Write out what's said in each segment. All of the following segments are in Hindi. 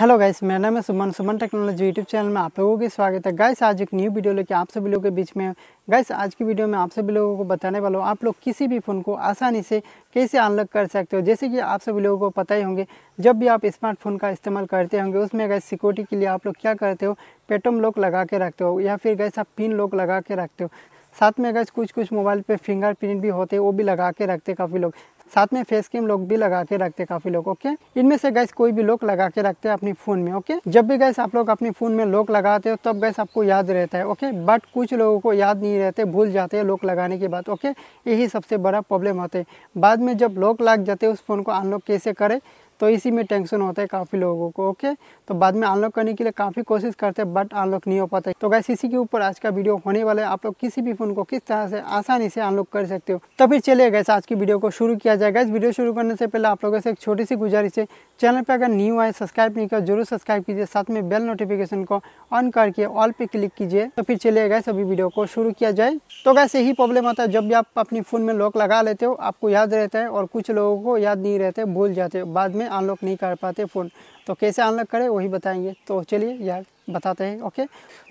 हेलो गाइस मेरा नाम है Suman Suman technology YouTube channel में आप लोगों के स्वागत है गाइस आज एक न्यू वीडियो लेके आप सभी लोगों के बीच में गाइस आज की वीडियो में आप सभी लोगों को बताने वाला हूँ आप लोग किसी भी फ़ोन को आसानी से कैसे अनलॉक कर सकते हो जैसे कि आप सभी लोगों को पता ही होंगे जब भी आप स्मार्टफोन का इस्तेमाल करते होंगे उसमें गैस सिक्योरिटी के लिए आप लोग क्या करते हो पेटम लॉक लगा के रखते हो या फिर गैस आप पिन लॉक लगा के रखते हो साथ में अगर कुछ कुछ मोबाइल पे फिंगरप्रिंट भी होते हैं वो भी लगा के रखते काफ़ी लोग साथ में फेस क्रीम लोग भी लगा के रखते काफी लोग ओके इनमें से गैस कोई भी लोग लगा के रखते हैं अपने फोन में ओके जब भी गैस आप लोग अपने फोन में लोग लगाते हो तब गैस आपको याद रहता है ओके बट कुछ लोगों को याद नहीं रहते भूल जाते हैं लोक लगाने के बाद ओके यही सबसे बड़ा प्रॉब्लम होते है बाद में जब लोग लग जाते हैं उस फोन को अनलॉक कैसे करें तो इसी में टेंशन होता है काफ़ी लोगों को ओके तो बाद में अनलॉक करने के लिए काफ़ी कोशिश करते हैं बट अनलॉक नहीं हो पाता तो गैस इसी के ऊपर आज का वीडियो होने वाला है आप लोग किसी भी फ़ोन को किस तरह से आसानी से अनलॉक कर सकते हो तो फिर चलिए गैस आज की वीडियो को शुरू किया जाएगा गैस वीडियो शुरू करने से पहले आप लोगों से एक छोटी सी गुजारिश है चैनल पर अगर न्यू आए सब्सक्राइब नहीं कर जरूर सब्सक्राइब कीजिए साथ में बेल नोटिफिकेशन को ऑन करके ऑल पे क्लिक कीजिए तो फिर चलिए गैस अभी वीडियो को शुरू किया जाए तो गैस यही प्रॉब्लम आता है जब भी आप अपने फ़ोन में लॉक लगा लेते हो आपको याद रहता है और कुछ लोगों को याद नहीं रहते भूल जाते हो बाद में में अनलॉक नहीं कर पाते फ़ोन तो कैसे अनलॉक करें वही बताएंगे तो चलिए यार बताते हैं ओके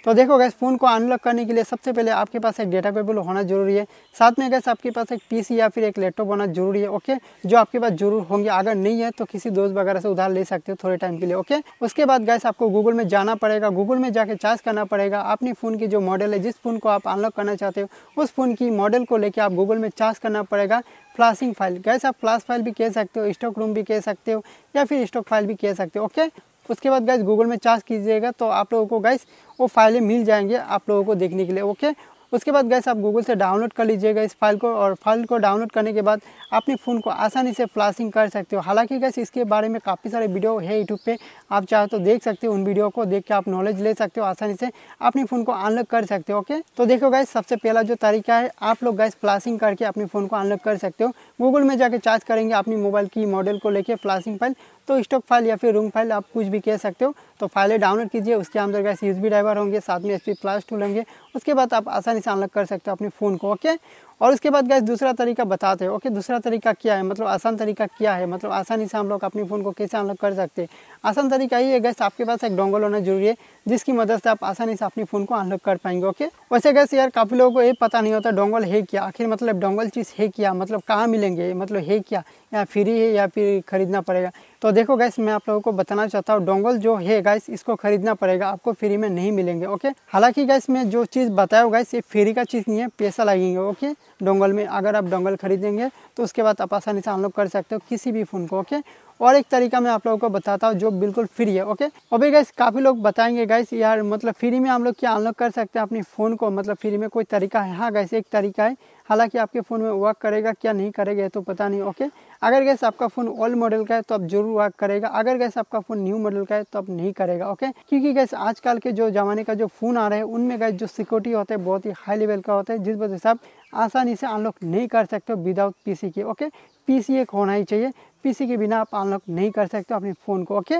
तो देखो गैस फ़ोन को अनलॉक करने के लिए सबसे पहले आपके पास एक डेटा केबल होना जरूरी है साथ में गैस आपके पास एक पीसी या फिर एक लैपटॉप होना जरूरी है ओके जो आपके पास जरूर होंगे अगर नहीं है तो किसी दोस्त वगैरह से उधार ले सकते हो थोड़े टाइम के लिए ओके उसके बाद गैस आपको गूगल में जाना पड़ेगा गूगल में जाकर चार्ज करना पड़ेगा अपने फ़ोन की जो मॉडल है जिस फ़ोन को आप अनलॉक करना चाहते हो उस फ़ोन की मॉडल को लेकर आप गूगल में चार्ज करना पड़ेगा फ्लाशिंग फाइल गैस आप फ्लाश फाइल भी कह सकते हो स्टॉक रूम भी कह सकते हो या फिर स्टॉक फाइल भी कह सकते हो ओके उसके बाद गैस गूगल में चार्ज कीजिएगा तो आप लोगों को गैस वो फाइलें मिल जाएंगे आप लोगों को देखने के लिए ओके उसके बाद गैस आप गूगल से डाउनलोड कर लीजिएगा इस फाइल को और फाइल को डाउनलोड करने के बाद अपने फ़ोन को आसानी से फ्लाशिंग कर सकते हो हालांकि गैस इसके बारे में काफ़ी सारे वीडियो है यूट्यूब पे आप चाहे तो देख सकते हो उन वीडियो को देख के आप नॉलेज ले सकते हो आसानी से अपने फ़ोन को अनलॉक कर सकते हो ओके तो देखो गैस सबसे पहला जो तरीका है आप लोग गैस फ्लाशिंग करके अपने फ़ोन को अनलॉक कर सकते हो गूगल में जाके चार्ज करेंगे अपनी मोबाइल की मॉडल को लेके फ्लाशिंग फाइल तो स्टॉक फाइल या फिर रूम फाइल आप कुछ भी कह सकते हो तो फाइलें डाउनलोड कीजिए उसके अंदर गैस यूज ड्राइवर होंगे साथ में एस पी प्लस टूल होंगे उसके बाद आप आसानी से अनलॉक कर सकते हो अपने फ़ोन को ओके और उसके बाद गैस दूसरा तरीका बताते हैं ओके दूसरा तरीका क्या है मतलब आसान तरीका क्या है मतलब आसानी से हम लोग अपने फ़ोन को कैसे अनलॉक कर सकते हैं आसान तरीका ये है गैस आपके पास एक डोंगल होना जरूरी है जिसकी मदद से आप आसानी से अपने फ़ोन को अनलॉक कर पाएंगे ओके वैसे गैस यार काफ़ी लोगों को ये पता नहीं होता डोंगल है क्या आखिर मतलब डोंगल चीज़ है क्या मतलब कहाँ मिलेंगे मतलब है क्या या फ्री है या फिर खरीदना पड़ेगा तो देखो गैस मैं आप लोगों को बताना चाहता हूँ डोंगल जो है गैस इसको खरीदना पड़ेगा आपको फ्री में नहीं मिलेंगे ओके हालांकि गैस मैं जो चीज़ बताया गैस ये फ्री का चीज़ नहीं है पैसा लगेंगे ओके डोंगल में अगर आप डोंगल खरीदेंगे तो उसके बाद आप आसानी से अनलॉक कर सकते हो किसी भी फ़ोन को ओके और एक तरीका मैं आप लोगों को बताता हूँ जो बिल्कुल फ्री है ओके अभी गैस काफ़ी लोग बताएंगे गैस यार मतलब फ्री में हम लोग क्या अनलॉक कर सकते हैं अपने फ़ोन को मतलब फ्री में कोई तरीका है हाँ गैस एक तरीका है हालांकि आपके फ़ोन में वर्क करेगा क्या नहीं करेगा तो पता नहीं ओके अगर गैस आपका फ़ोन ओल्ड मॉडल का है तो आप जरूर वर्क करेगा अगर गैस आपका फ़ोन न्यू मॉडल का है तो आप नहीं करेगा ओके क्योंकि गैस आजकल के जो ज़माने का जो फ़ोन आ रहे हैं उनमें गैस जो सिक्योरिटी होता है बहुत ही हाई लेवल का होता है जिस वजह से आप आसानी से अनलॉक नहीं कर सकते हो विदाउट पीसी के ओके पीसी एक होना ही चाहिए पीसी के बिना आप अनलॉक नहीं कर सकते हो अपने फ़ोन को ओके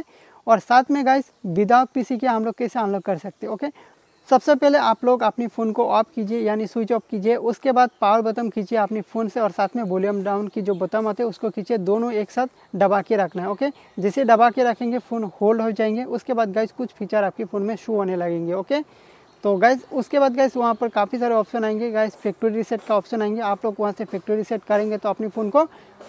और साथ में गाइस विदाउट पीसी के हम लोग कैसे अनलॉक कर सकते ओके सबसे पहले आप लोग अपने फ़ोन को ऑफ कीजिए यानी स्विच ऑफ कीजिए उसके बाद पावर बटन खींचिए अपने फ़ोन से और साथ में वॉल्यूम डाउन की जो बटन आते हैं उसको खींचिए दोनों एक साथ दबा के रखना है ओके जैसे दबा के रखेंगे फ़ोन होल्ड हो जाएंगे उसके बाद गाइस कुछ फीचर आपके फ़ोन में शो होने लगेंगे ओके तो गैस उसके बाद गैस वहाँ पर काफ़ी सारे ऑप्शन आएंगे गैस फैक्ट्री रिसेट का ऑप्शन आएंगे आप लोग वहाँ से फैक्ट्री रिसेट करेंगे तो अपने फ़ोन को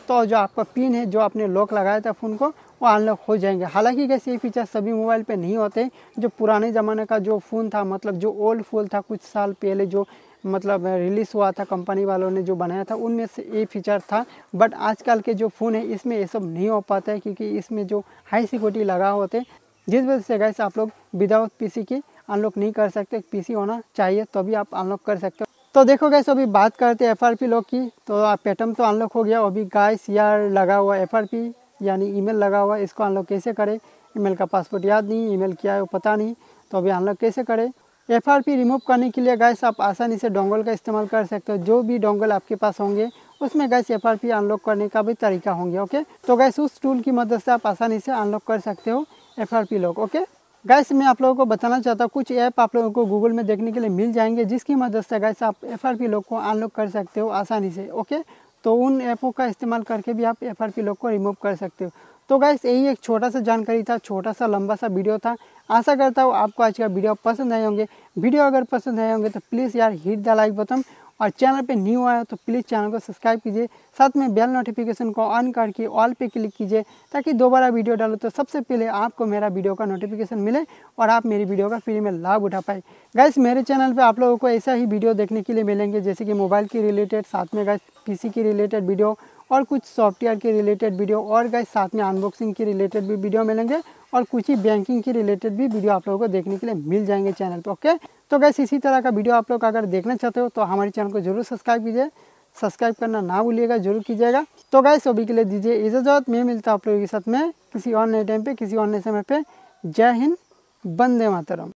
तो जो आपका पिन है जो आपने लॉक लगाया था फ़ोन को वो अनलॉक हो जाएंगे हालांकि गैस ये फीचर सभी मोबाइल पे नहीं होते जो पुराने ज़माने का जो फ़ोन था मतलब जो ओल्ड फ़ोन था कुछ साल पहले जो मतलब रिलीज़ हुआ था कंपनी वालों ने जो बनाया था उनमें से ये फीचर था बट आजकल के जो फ़ोन है इसमें ये सब नहीं हो पाता है क्योंकि इसमें जो हाई सिक्योरिटी लगा होते जिस वजह से गैस आप लोग विदाउट पी के अनलॉक नहीं कर सकते पीसी होना चाहिए तभी तो आप अनलॉक कर सकते हो तो देखो गैस अभी बात करते हैं एफ लॉक की तो पेटम तो अनलॉक हो गया अभी गाय सी लगा हुआ एफ यानी ईमेल लगा हुआ इसको अनलॉक कैसे करें ईमेल का पासवर्ड याद नहीं ईमेल किया है वो पता नहीं तो अभी अनलॉक कैसे करें एफ रिमूव करने के लिए गैस आप आसानी से डोंगल का इस्तेमाल कर सकते हो जो भी डोंगल आपके पास होंगे उसमें गैस एफ अनलॉक करने का भी तरीका होंगे ओके तो गैस उस टूल की मदद से आप आसानी से अनलॉक कर सकते हो एफ लॉक ओके गैस मैं आप लोगों को बताना चाहता हूँ कुछ ऐप आप लोगों को गूगल में देखने के लिए मिल जाएंगे जिसकी मदद से गैस आप एफ आर पी लोग को अनलॉक कर सकते हो आसानी से ओके तो उन ऐपों का इस्तेमाल करके भी आप एफ आर पी लोग को रिमूव कर सकते हो तो गैस यही एक छोटा सा जानकारी था छोटा सा लंबा सा वीडियो था आशा करता हूँ आपको आज का वीडियो पसंद आए होंगे वीडियो अगर पसंद आए होंगे तो प्लीज़ यार हिट द लाइक बटन और चैनल पे न्यू आया तो प्लीज़ चैनल को सब्सक्राइब कीजिए साथ में बेल नोटिफिकेशन को ऑन करके ऑल पे क्लिक कीजिए ताकि दोबारा वीडियो डालो तो सबसे पहले आपको मेरा वीडियो का नोटिफिकेशन मिले और आप मेरी वीडियो का फ्री में लाभ उठा पाए गैस मेरे चैनल पर आप लोगों को ऐसा ही वीडियो देखने के लिए मिलेंगे जैसे कि मोबाइल के रिलेटेड साथ में गैस पी की रिलेटेड वीडियो और कुछ सॉफ्टवेयर के रिलेटेड वीडियो और गैस साथ में अनबॉक्सिंग के रिलेटेड भी वीडियो मिलेंगे और कुछ ही बैंकिंग के रिलेटेड भी वीडियो आप लोगों को देखने के लिए मिल जाएंगे चैनल पर ओके तो गैस इसी तरह का वीडियो आप लोग अगर देखना चाहते हो तो हमारे चैनल को जरूर सब्सक्राइब कीजिए सब्सक्राइब करना ना भूलिएगा जरूर कीजिएगा तो गैस अभी के लिए दीजिए इजाज़त मैं मिलता हूँ आप लोगों के साथ में किसी और नए टाइम पर किसी और नए समय पर जय हिंद बंदे मातरम